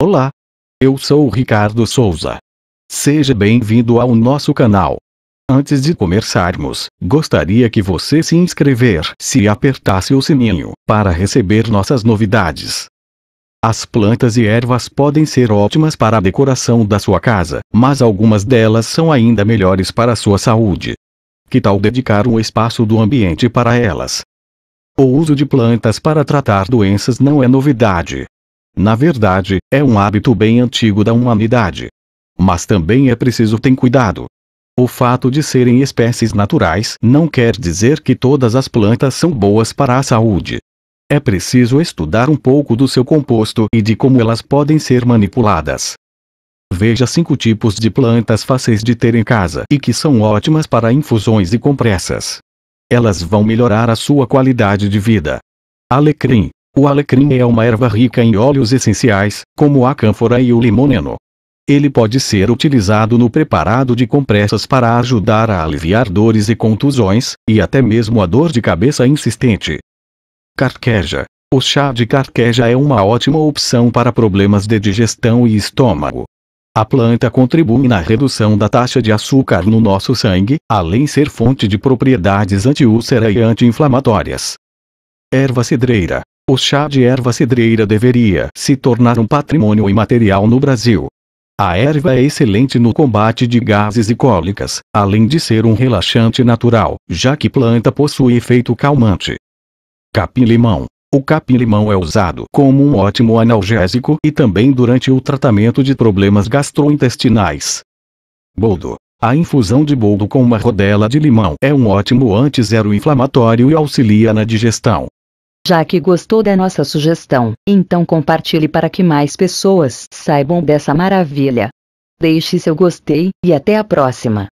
Olá, eu sou o Ricardo Souza. Seja bem-vindo ao nosso canal. Antes de começarmos, gostaria que você se inscrever, e apertasse o sininho para receber nossas novidades. As plantas e ervas podem ser ótimas para a decoração da sua casa, mas algumas delas são ainda melhores para a sua saúde. Que tal dedicar um espaço do ambiente para elas? O uso de plantas para tratar doenças não é novidade, na verdade, é um hábito bem antigo da humanidade. Mas também é preciso ter cuidado. O fato de serem espécies naturais não quer dizer que todas as plantas são boas para a saúde. É preciso estudar um pouco do seu composto e de como elas podem ser manipuladas. Veja cinco tipos de plantas fáceis de ter em casa e que são ótimas para infusões e compressas. Elas vão melhorar a sua qualidade de vida. Alecrim, o alecrim é uma erva rica em óleos essenciais, como a cânfora e o limoneno. Ele pode ser utilizado no preparado de compressas para ajudar a aliviar dores e contusões, e até mesmo a dor de cabeça insistente. Carqueja. O chá de carqueja é uma ótima opção para problemas de digestão e estômago. A planta contribui na redução da taxa de açúcar no nosso sangue, além de ser fonte de propriedades antiúlcera e anti-inflamatórias. Erva cidreira. O chá de erva cedreira deveria se tornar um patrimônio imaterial no Brasil. A erva é excelente no combate de gases e cólicas, além de ser um relaxante natural, já que planta possui efeito calmante. Capim-limão. O capim-limão é usado como um ótimo analgésico e também durante o tratamento de problemas gastrointestinais. Boldo. A infusão de boldo com uma rodela de limão é um ótimo anti-zero inflamatório e auxilia na digestão. Já que gostou da nossa sugestão, então compartilhe para que mais pessoas saibam dessa maravilha. Deixe seu gostei e até a próxima!